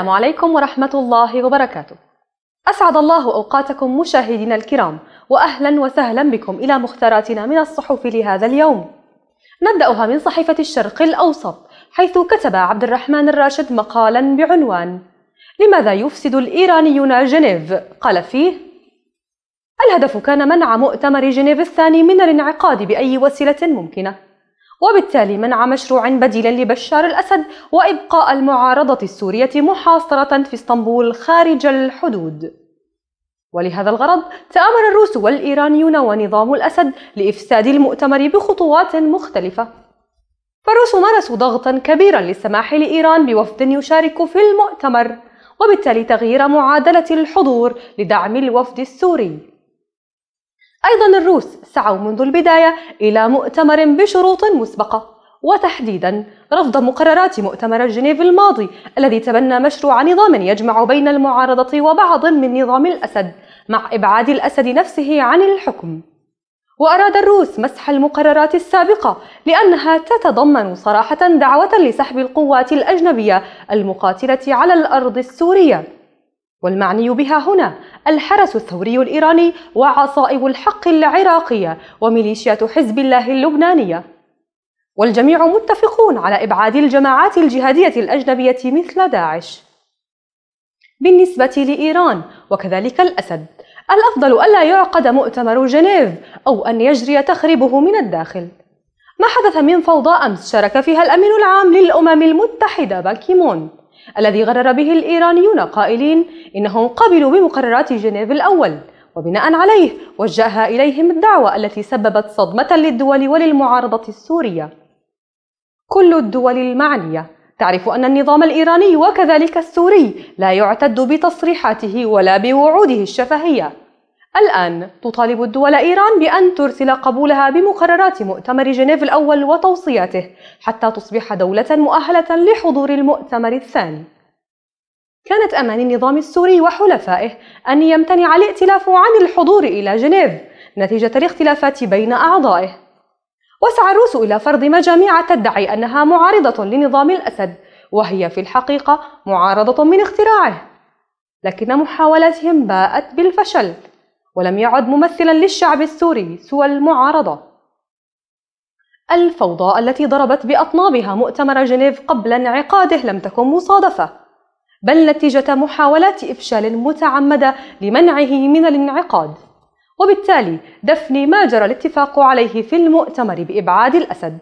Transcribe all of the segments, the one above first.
السلام عليكم ورحمة الله وبركاته. أسعد الله أوقاتكم مشاهدينا الكرام، وأهلا وسهلا بكم إلى مختاراتنا من الصحف لهذا اليوم. نبدأها من صحيفة الشرق الأوسط، حيث كتب عبد الرحمن الراشد مقالا بعنوان: لماذا يفسد الإيرانيون جنيف؟ قال فيه: الهدف كان منع مؤتمر جنيف الثاني من الانعقاد بأي وسيلة ممكنة. وبالتالي منع مشروع بديل لبشار الأسد وإبقاء المعارضة السورية محاصرة في اسطنبول خارج الحدود ولهذا الغرض تآمر الروس والإيرانيون ونظام الأسد لإفساد المؤتمر بخطوات مختلفة فالروس مارسوا ضغطا كبيرا للسماح لإيران بوفد يشارك في المؤتمر وبالتالي تغيير معادلة الحضور لدعم الوفد السوري أيضا الروس سعوا منذ البداية إلى مؤتمر بشروط مسبقة وتحديدا رفض مقررات مؤتمر جنيف الماضي الذي تبنى مشروع نظام يجمع بين المعارضة وبعض من نظام الأسد مع إبعاد الأسد نفسه عن الحكم وأراد الروس مسح المقررات السابقة لأنها تتضمن صراحة دعوة لسحب القوات الأجنبية المقاتلة على الأرض السورية والمعني بها هنا الحرس الثوري الإيراني وعصائب الحق العراقية وميليشيات حزب الله اللبنانية والجميع متفقون على إبعاد الجماعات الجهادية الأجنبية مثل داعش بالنسبة لإيران وكذلك الأسد الأفضل ألا يعقد مؤتمر جنيف أو أن يجري تخريبه من الداخل ما حدث من فوضى أمس شارك فيها الأمين العام للأمم المتحدة باكيمون الذي غرر به الإيرانيون قائلين إنهم قبلوا بمقررات جنيف الأول وبناء عليه وجهها إليهم الدعوة التي سببت صدمة للدول وللمعارضة السورية كل الدول المعنية تعرف أن النظام الإيراني وكذلك السوري لا يعتد بتصريحاته ولا بوعوده الشفهية الآن تطالب الدول إيران بأن ترسل قبولها بمقررات مؤتمر جنيف الأول وتوصياته حتى تصبح دولة مؤهلة لحضور المؤتمر الثاني. كانت أمان النظام السوري وحلفائه أن يمتنع الائتلاف عن الحضور إلى جنيف نتيجة الاختلافات بين أعضائه. وسعى الروس إلى فرض مجاميع تدعي أنها معارضة لنظام الأسد، وهي في الحقيقة معارضة من اختراعه. لكن محاولاتهم باءت بالفشل. ولم يعد ممثلا للشعب السوري سوى المعارضة الفوضى التي ضربت بأطنابها مؤتمر جنيف قبل انعقاده لم تكن مصادفة بل نتيجة محاولات إفشال متعمدة لمنعه من الانعقاد وبالتالي دفن ما جرى الاتفاق عليه في المؤتمر بإبعاد الأسد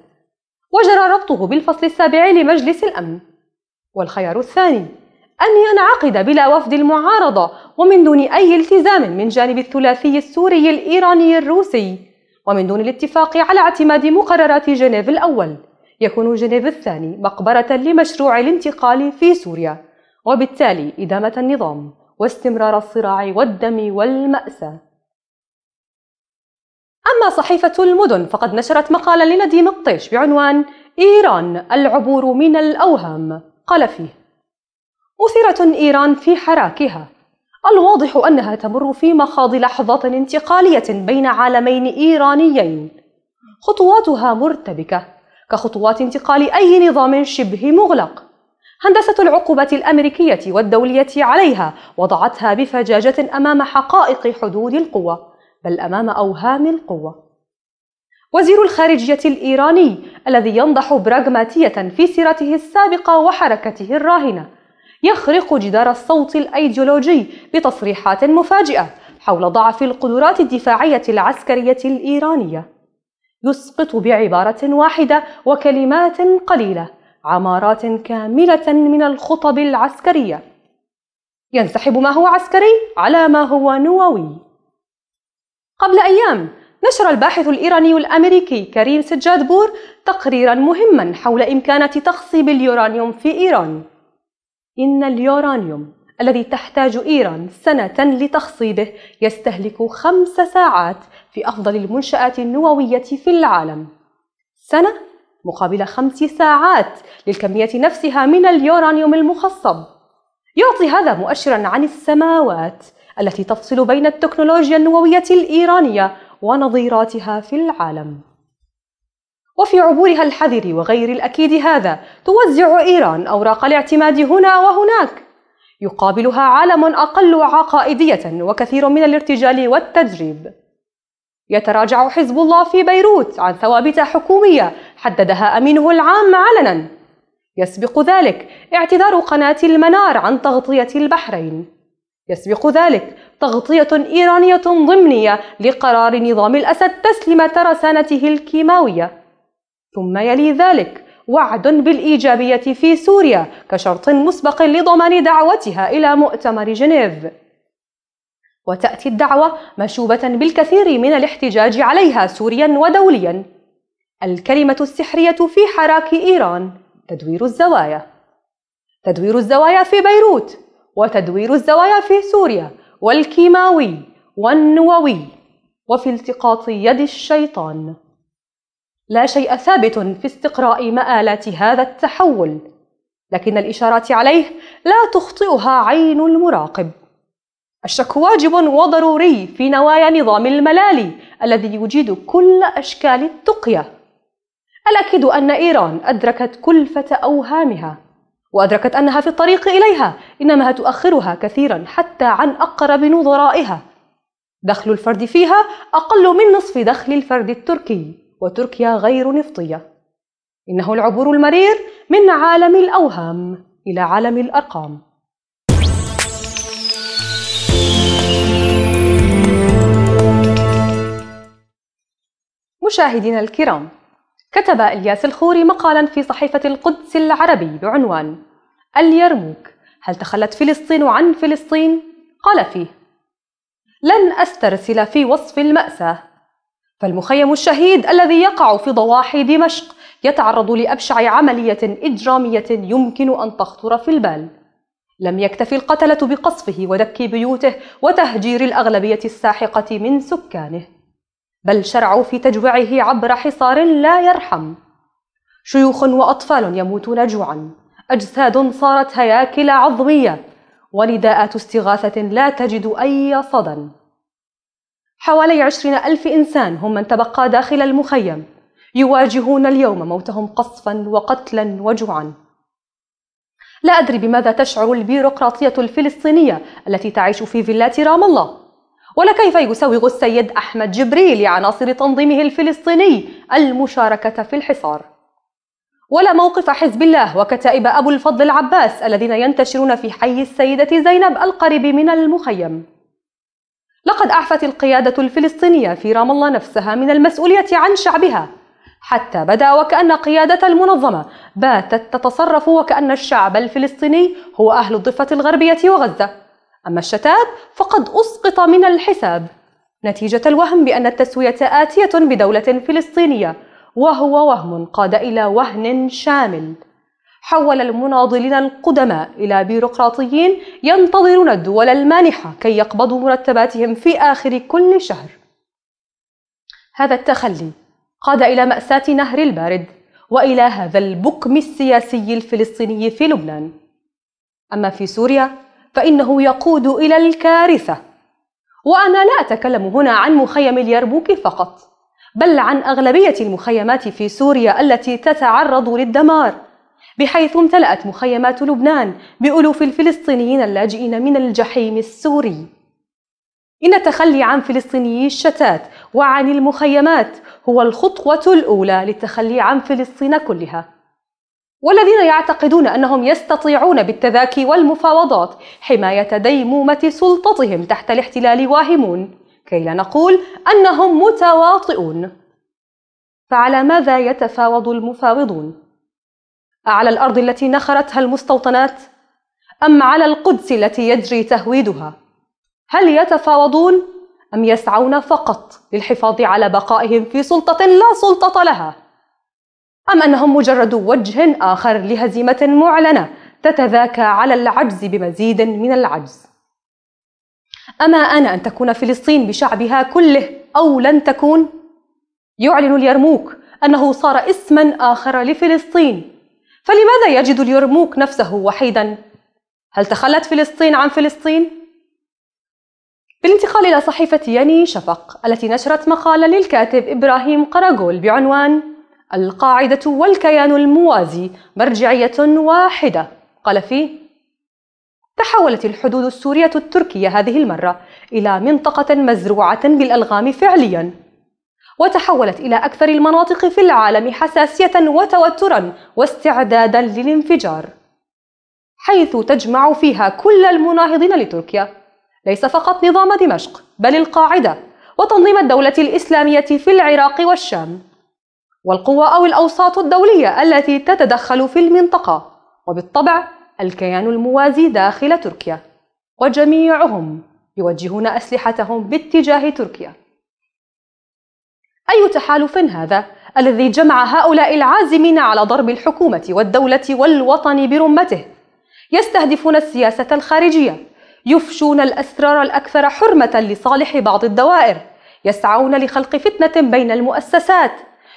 وجرى ربطه بالفصل السابع لمجلس الأمن والخيار الثاني أن ينعقد بلا وفد المعارضة ومن دون أي التزام من جانب الثلاثي السوري الإيراني الروسي ومن دون الاتفاق على اعتماد مقررات جنيف الأول يكون جنيف الثاني مقبرة لمشروع الانتقال في سوريا وبالتالي إدامة النظام واستمرار الصراع والدم والمأساة أما صحيفة المدن فقد نشرت مقالا لنديم قطيش بعنوان إيران العبور من الأوهام قال فيه أثيرة إيران في حراكها الواضح أنها تمر في مخاض لحظة انتقالية بين عالمين إيرانيين خطواتها مرتبكة كخطوات انتقال أي نظام شبه مغلق هندسة العقوبة الأمريكية والدولية عليها وضعتها بفجاجة أمام حقائق حدود القوة بل أمام أوهام القوة وزير الخارجية الإيراني الذي ينضح براغماتية في سيرته السابقة وحركته الراهنة يخرق جدار الصوت الايديولوجي بتصريحات مفاجئه حول ضعف القدرات الدفاعيه العسكريه الايرانيه يسقط بعباره واحده وكلمات قليله عمارات كامله من الخطب العسكريه ينسحب ما هو عسكري على ما هو نووي قبل ايام نشر الباحث الإيراني الأمريكي كريم سجادبور تقريرا مهما حول إمكانة تخصيب اليورانيوم في إيران إن اليورانيوم الذي تحتاج إيران سنة لتخصيبه يستهلك خمس ساعات في أفضل المنشآت النووية في العالم سنة مقابل خمس ساعات للكمية نفسها من اليورانيوم المخصب يعطي هذا مؤشرا عن السماوات التي تفصل بين التكنولوجيا النووية الإيرانية ونظيراتها في العالم وفي عبورها الحذر وغير الأكيد هذا توزع إيران أوراق الاعتماد هنا وهناك يقابلها عالم أقل عقائدية وكثير من الارتجال والتجريب يتراجع حزب الله في بيروت عن ثوابت حكومية حددها أمينه العام علنا يسبق ذلك اعتذار قناة المنار عن تغطية البحرين يسبق ذلك تغطية إيرانية ضمنية لقرار نظام الأسد تسليم ترسانته الكيماوية ثم يلي ذلك وعد بالإيجابية في سوريا كشرط مسبق لضمان دعوتها إلى مؤتمر جنيف وتأتي الدعوة مشوبة بالكثير من الاحتجاج عليها سوريا ودوليا الكلمة السحرية في حراك إيران تدوير الزوايا تدوير الزوايا في بيروت وتدوير الزوايا في سوريا والكيماوي والنووي وفي التقاط يد الشيطان لا شيء ثابت في استقراء مآلات هذا التحول، لكن الإشارات عليه لا تخطئها عين المراقب. الشك واجب وضروري في نوايا نظام الملالي الذي يجيد كل أشكال التقية. الأكيد أن إيران أدركت كلفة أوهامها، وأدركت أنها في الطريق إليها، إنما تؤخرها كثيرا حتى عن أقرب نظرائها. دخل الفرد فيها أقل من نصف دخل الفرد التركي. وتركيا غير نفطية إنه العبور المرير من عالم الأوهام إلى عالم الأرقام مشاهدينا الكرام كتب الياس الخوري مقالا في صحيفه القدس العربي بعنوان اليرموك هل تخلت فلسطين عن فلسطين قال فيه لن استرسل في وصف الماساه فالمخيم الشهيد الذي يقع في ضواحي دمشق يتعرض لأبشع عملية إجرامية يمكن أن تخطر في البال لم يكتفي القتلة بقصفه ودك بيوته وتهجير الأغلبية الساحقة من سكانه بل شرعوا في تجويعه عبر حصار لا يرحم شيوخ وأطفال يموتون جوعا أجساد صارت هياكل عظمية ونداءات استغاثة لا تجد أي صدى حوالي عشرين ألف إنسان هم من تبقى داخل المخيم يواجهون اليوم موتهم قصفا وقتلا وجوعا لا أدري بماذا تشعر البيروقراطية الفلسطينية التي تعيش في فيلات رام الله ولا كيف يسوغ السيد أحمد جبريل لعناصر تنظيمه الفلسطيني المشاركة في الحصار ولا موقف حزب الله وكتائب أبو الفضل العباس الذين ينتشرون في حي السيدة زينب القريب من المخيم لقد أعفت القيادة الفلسطينية في رام الله نفسها من المسؤولية عن شعبها حتى بدا وكأن قيادة المنظمة باتت تتصرف وكأن الشعب الفلسطيني هو أهل الضفة الغربية وغزة أما الشتات فقد أسقط من الحساب نتيجة الوهم بأن التسوية آتية بدولة فلسطينية وهو وهم قاد إلى وهن شامل حول المناضلين القدماء إلى بيروقراطيين ينتظرون الدول المانحة كي يقبضوا مرتباتهم في آخر كل شهر. هذا التخلي قاد إلى مأساة نهر البارد وإلى هذا البكم السياسي الفلسطيني في لبنان. أما في سوريا فإنه يقود إلى الكارثة. وأنا لا أتكلم هنا عن مخيم اليرموك فقط، بل عن أغلبية المخيمات في سوريا التي تتعرض للدمار. بحيث امتلأت مخيمات لبنان بألوف الفلسطينيين اللاجئين من الجحيم السوري إن التخلي عن فلسطيني الشتات وعن المخيمات هو الخطوة الأولى للتخلي عن فلسطين كلها والذين يعتقدون أنهم يستطيعون بالتذاكي والمفاوضات حماية ديمومة سلطتهم تحت الاحتلال واهمون كي لا نقول أنهم متواطئون فعلى ماذا يتفاوض المفاوضون؟ على الارض التي نخرتها المستوطنات ام على القدس التي يجري تهويدها هل يتفاوضون ام يسعون فقط للحفاظ على بقائهم في سلطه لا سلطه لها ام انهم مجرد وجه اخر لهزيمه معلنه تتذاكى على العجز بمزيد من العجز اما انا ان تكون فلسطين بشعبها كله او لن تكون يعلن اليرموك انه صار اسما اخر لفلسطين فلماذا يجد اليرموك نفسه وحيدا؟ هل تخلت فلسطين عن فلسطين؟ بالانتقال إلى صحيفة يني شفق التي نشرت مقالا للكاتب إبراهيم قراغول بعنوان القاعدة والكيان الموازي مرجعية واحدة قال فيه تحولت الحدود السورية التركية هذه المرة إلى منطقة مزروعة بالألغام فعلياً وتحولت إلى أكثر المناطق في العالم حساسية وتوترا واستعدادا للانفجار حيث تجمع فيها كل المناهضين لتركيا ليس فقط نظام دمشق بل القاعدة وتنظيم الدولة الإسلامية في العراق والشام والقوى أو الأوساط الدولية التي تتدخل في المنطقة وبالطبع الكيان الموازي داخل تركيا وجميعهم يوجهون أسلحتهم باتجاه تركيا أي تحالف هذا الذي جمع هؤلاء العازمين على ضرب الحكومة والدولة والوطن برمته يستهدفون السياسة الخارجية يفشون الأسرار الأكثر حرمة لصالح بعض الدوائر يسعون لخلق فتنة بين المؤسسات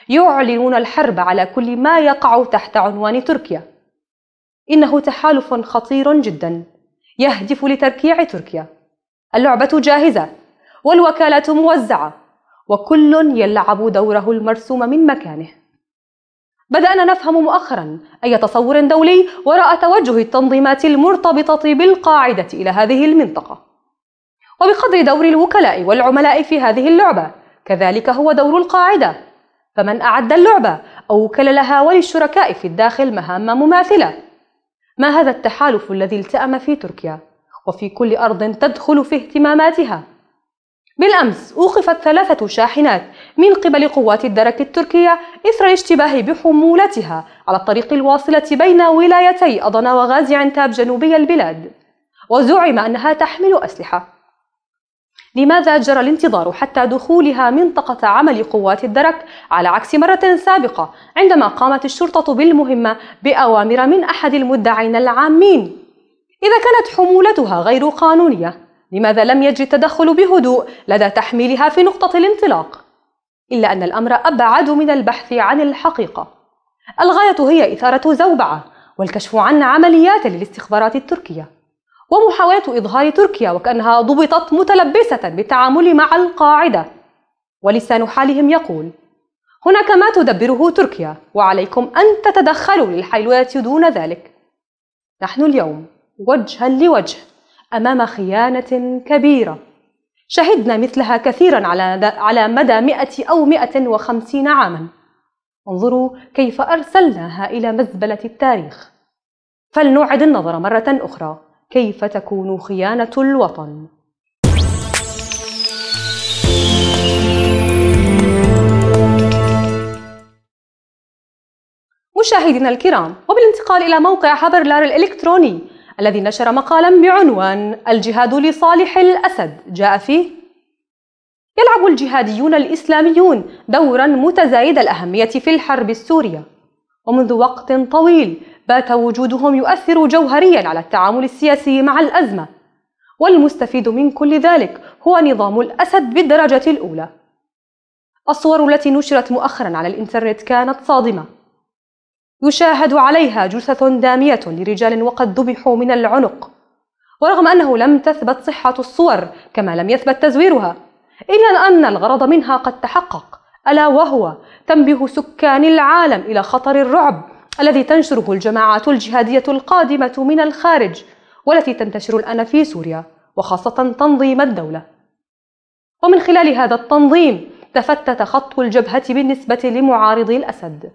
يعلنون الحرب على كل ما يقع تحت عنوان تركيا إنه تحالف خطير جدا يهدف لتركيع تركيا اللعبة جاهزة والوكالات موزعة وكل يلعب دوره المرسوم من مكانه بدأنا نفهم مؤخرا أي تصور دولي وراء توجه التنظيمات المرتبطة بالقاعدة إلى هذه المنطقة وبقدر دور الوكلاء والعملاء في هذه اللعبة كذلك هو دور القاعدة فمن أعد اللعبة أو وكل لها وللشركاء في الداخل مهام مماثلة ما هذا التحالف الذي التأم في تركيا وفي كل أرض تدخل في اهتماماتها بالأمس أوقفت ثلاثة شاحنات من قبل قوات الدرك التركية إثر الاشتباه بحمولتها على الطريق الواصلة بين ولايتي أضنا وغازي عنتاب جنوبي البلاد وزعم أنها تحمل أسلحة لماذا جرى الانتظار حتى دخولها منطقة عمل قوات الدرك على عكس مرة سابقة عندما قامت الشرطة بالمهمة بأوامر من أحد المدعين العامين إذا كانت حمولتها غير قانونية لماذا لم يجري التدخل بهدوء لدى تحميلها في نقطة الانطلاق؟ إلا أن الأمر أبعد من البحث عن الحقيقة. الغاية هي إثارة زوبعة والكشف عن عمليات للاستخبارات التركية، ومحاولة إظهار تركيا وكأنها ضبطت متلبسة بالتعامل مع القاعدة. ولسان حالهم يقول: هناك ما تدبره تركيا وعليكم أن تتدخلوا للحيلولة دون ذلك. نحن اليوم وجها لوجه امام خيانه كبيره شهدنا مثلها كثيرا على على مدى 100 او 150 عاما انظروا كيف ارسلناها الى مزبله التاريخ فلنعد النظر مره اخرى كيف تكون خيانه الوطن مشاهدينا الكرام وبالانتقال إلى موقع حبر لار الإلكتروني الذي نشر مقالا بعنوان الجهاد لصالح الأسد جاء فيه يلعب الجهاديون الإسلاميون دورا متزايد الأهمية في الحرب السورية ومنذ وقت طويل بات وجودهم يؤثر جوهريا على التعامل السياسي مع الأزمة والمستفيد من كل ذلك هو نظام الأسد بالدرجة الأولى الصور التي نشرت مؤخرا على الإنترنت كانت صادمة يشاهد عليها جثث دامية لرجال وقد ذبحوا من العنق ورغم أنه لم تثبت صحة الصور كما لم يثبت تزويرها إلا أن الغرض منها قد تحقق ألا وهو تنبه سكان العالم إلى خطر الرعب الذي تنشره الجماعات الجهادية القادمة من الخارج والتي تنتشر الآن في سوريا وخاصة تنظيم الدولة ومن خلال هذا التنظيم تفتت خط الجبهة بالنسبة لمعارضي الأسد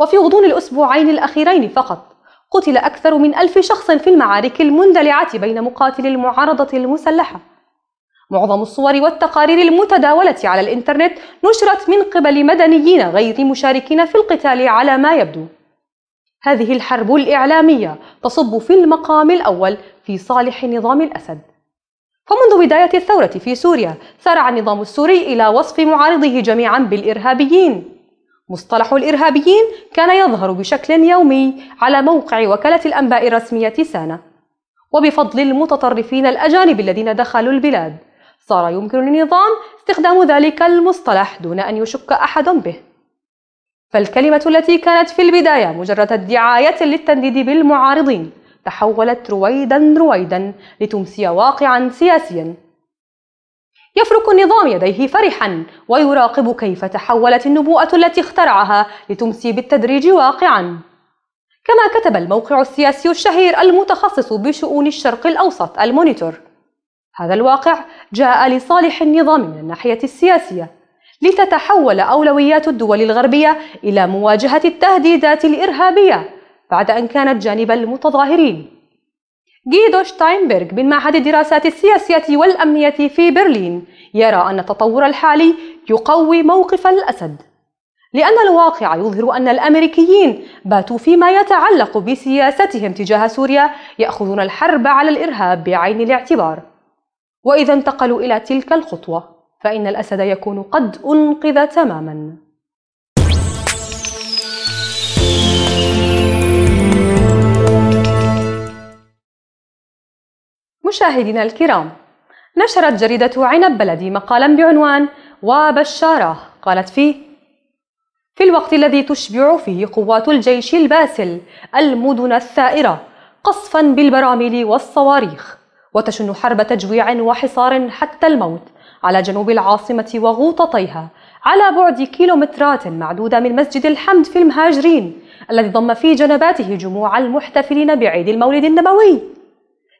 وفي غضون الأسبوعين الأخيرين فقط قتل أكثر من ألف شخص في المعارك المندلعة بين مقاتلي المعارضة المسلحة معظم الصور والتقارير المتداولة على الإنترنت نشرت من قبل مدنيين غير مشاركين في القتال على ما يبدو هذه الحرب الإعلامية تصب في المقام الأول في صالح نظام الأسد فمنذ بداية الثورة في سوريا سارع النظام السوري إلى وصف معارضيه جميعا بالإرهابيين مصطلح الإرهابيين كان يظهر بشكل يومي على موقع وكالة الأنباء الرسمية سانا وبفضل المتطرفين الأجانب الذين دخلوا البلاد صار يمكن للنظام استخدام ذلك المصطلح دون أن يشك أحد به فالكلمة التي كانت في البداية مجرد دعاية للتنديد بالمعارضين تحولت رويدا رويدا لتمسي واقعا سياسيا يفرك النظام يديه فرحا ويراقب كيف تحولت النبوءة التي اخترعها لتمسي بالتدريج واقعا كما كتب الموقع السياسي الشهير المتخصص بشؤون الشرق الأوسط المونيتور هذا الواقع جاء لصالح النظام من الناحية السياسية لتتحول أولويات الدول الغربية إلى مواجهة التهديدات الإرهابية بعد أن كانت جانب المتظاهرين جيدو شتاينبرغ من معهد الدراسات السياسية والأمنية في برلين يرى أن التطور الحالي يقوي موقف الأسد لأن الواقع يظهر أن الأمريكيين باتوا فيما يتعلق بسياستهم تجاه سوريا يأخذون الحرب على الإرهاب بعين الاعتبار وإذا انتقلوا إلى تلك الخطوة فإن الأسد يكون قد أنقذ تماماً مشاهدينا الكرام نشرت جريدة عنب بلدي مقالا بعنوان وبشارة قالت فيه في الوقت الذي تشبع فيه قوات الجيش الباسل المدن الثائرة قصفا بالبراميل والصواريخ وتشن حرب تجويع وحصار حتى الموت على جنوب العاصمة وغوطتيها على بعد كيلومترات معدودة من مسجد الحمد في المهاجرين الذي ضم في جنباته جموع المحتفلين بعيد المولد النبوي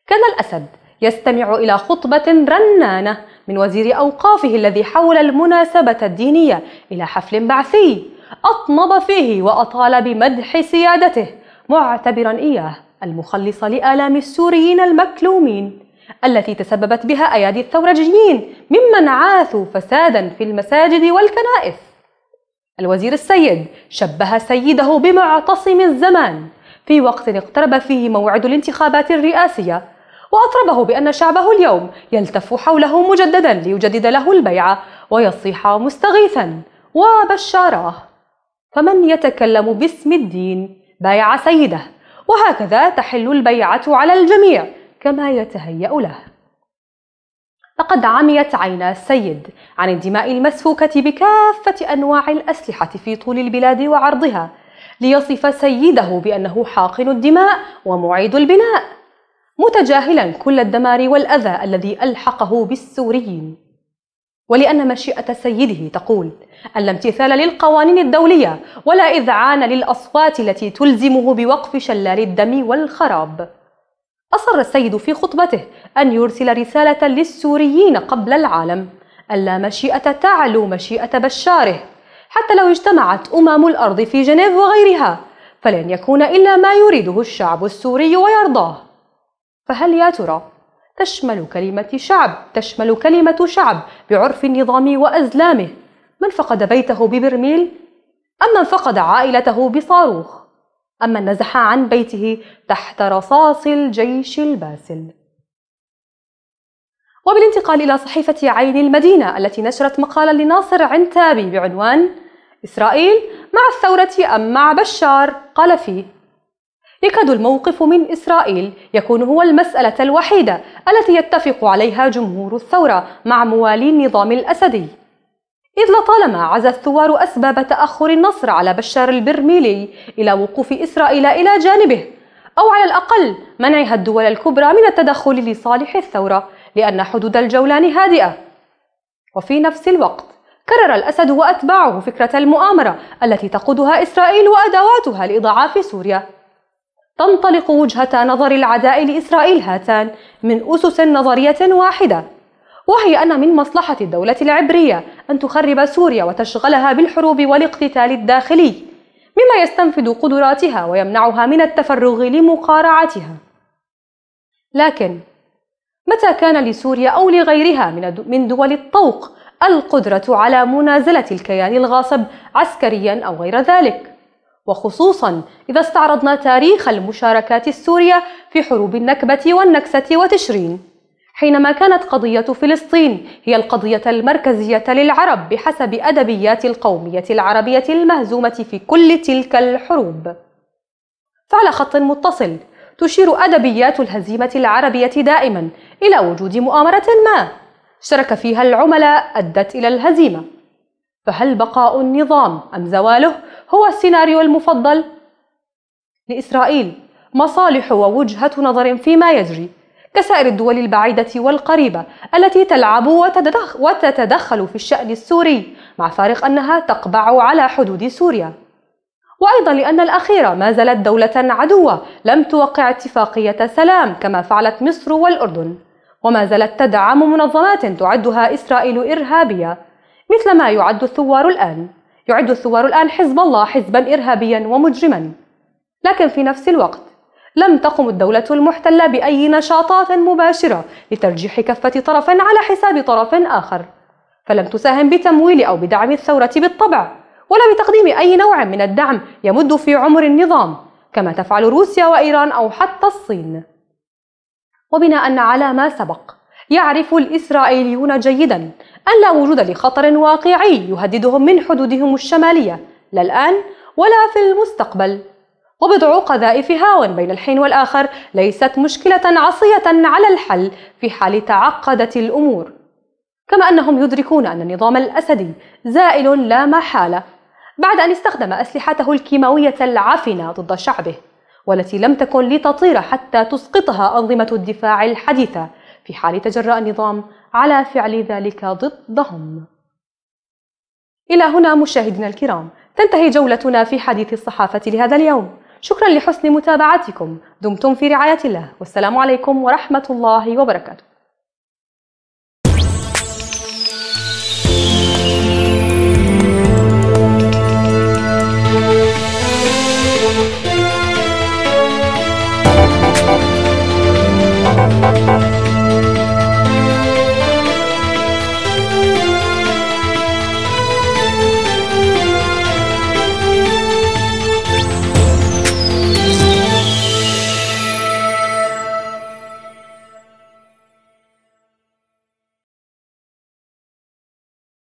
كان الأسد يستمع إلى خطبة رنانة من وزير أوقافه الذي حول المناسبة الدينية إلى حفل بعثي أطنب فيه وأطال بمدح سيادته معتبرا إياه المخلص لآلام السوريين المكلومين التي تسببت بها أيادي الثورجيين ممن عاثوا فسادا في المساجد والكنائس الوزير السيد شبه سيده بمعتصم الزمان في وقت اقترب فيه موعد الانتخابات الرئاسية وأطربه بأن شعبه اليوم يلتف حوله مجددا ليجدد له البيعة ويصيح مستغيثا وبشاراه فمن يتكلم باسم الدين بايع سيده وهكذا تحل البيعة على الجميع كما يتهيأ له لقد عميت عينا السيد عن الدماء المسفوكة بكافة أنواع الأسلحة في طول البلاد وعرضها ليصف سيده بأنه حاقن الدماء ومعيد البناء متجاهلا كل الدمار والأذى الذي ألحقه بالسوريين ولأن مشيئة سيده تقول أن امتثال للقوانين الدولية ولا إذعان للأصوات التي تلزمه بوقف شلال الدم والخراب أصر السيد في خطبته أن يرسل رسالة للسوريين قبل العالم ألا مشيئة تعلو مشيئة بشاره حتى لو اجتمعت أمم الأرض في جنيف وغيرها فلن يكون إلا ما يريده الشعب السوري ويرضاه فهل يا ترى تشمل كلمة شعب تشمل كلمة شعب بعرف النظام وأزلامه من فقد بيته ببرميل أم من فقد عائلته بصاروخ أم من نزح عن بيته تحت رصاص الجيش الباسل وبالانتقال إلى صحيفة عين المدينة التي نشرت مقالا لناصر عنتابي بعنوان إسرائيل مع الثورة أم مع بشار قال فيه يكاد الموقف من إسرائيل يكون هو المسألة الوحيدة التي يتفق عليها جمهور الثورة مع موالي النظام الأسدي إذ لطالما عز الثوار أسباب تأخر النصر على بشار البرميلي إلى وقوف إسرائيل إلى جانبه أو على الأقل منعها الدول الكبرى من التدخل لصالح الثورة لأن حدود الجولان هادئة وفي نفس الوقت كرر الأسد وأتباعه فكرة المؤامرة التي تقودها إسرائيل وأدواتها لإضعاف سوريا تنطلق وجهة نظر العداء لإسرائيل هاتان من أسس نظرية واحدة وهي أن من مصلحة الدولة العبرية أن تخرب سوريا وتشغلها بالحروب والاقتتال الداخلي مما يستنفد قدراتها ويمنعها من التفرغ لمقارعتها لكن متى كان لسوريا أو لغيرها من دول الطوق القدرة على منازلة الكيان الغاصب عسكريا أو غير ذلك؟ وخصوصا إذا استعرضنا تاريخ المشاركات السورية في حروب النكبة والنكسة وتشرين حينما كانت قضية فلسطين هي القضية المركزية للعرب بحسب أدبيات القومية العربية المهزومة في كل تلك الحروب فعلى خط متصل تشير أدبيات الهزيمة العربية دائما إلى وجود مؤامرة ما شرك فيها العملاء أدت إلى الهزيمة فهل بقاء النظام أم زواله هو السيناريو المفضل لإسرائيل مصالح ووجهة نظر فيما يجري كسائر الدول البعيدة والقريبة التي تلعب وتتدخل في الشأن السوري مع فارق أنها تقبع على حدود سوريا وأيضا لأن الأخيرة ما زالت دولة عدوة لم توقع اتفاقية سلام كما فعلت مصر والأردن وما زالت تدعم منظمات تعدها إسرائيل إرهابية مثل ما يعد الثوار الآن يعد الثوار الآن حزب الله حزبا إرهابيا ومجرما لكن في نفس الوقت لم تقم الدولة المحتلة بأي نشاطات مباشرة لترجيح كفة طرف على حساب طرف آخر فلم تساهم بتمويل أو بدعم الثورة بالطبع ولا بتقديم أي نوع من الدعم يمد في عمر النظام كما تفعل روسيا وإيران أو حتى الصين وبناء على ما سبق يعرف الإسرائيليون جيدا أن لا وجود لخطر واقعي يهددهم من حدودهم الشمالية لا الآن ولا في المستقبل وبضع قذائف هاون بين الحين والآخر ليست مشكلة عصية على الحل في حال تعقدت الأمور كما أنهم يدركون أن النظام الأسدي زائل لا محالة بعد أن استخدم أسلحته الكيماوية العفنة ضد شعبه والتي لم تكن لتطير حتى تسقطها أنظمة الدفاع الحديثة في حال تجرأ النظام على فعل ذلك ضدهم. إلى هنا مشاهدينا الكرام، تنتهي جولتنا في حديث الصحافة لهذا اليوم. شكرا لحسن متابعتكم، دمتم في رعاية الله، والسلام عليكم ورحمة الله وبركاته.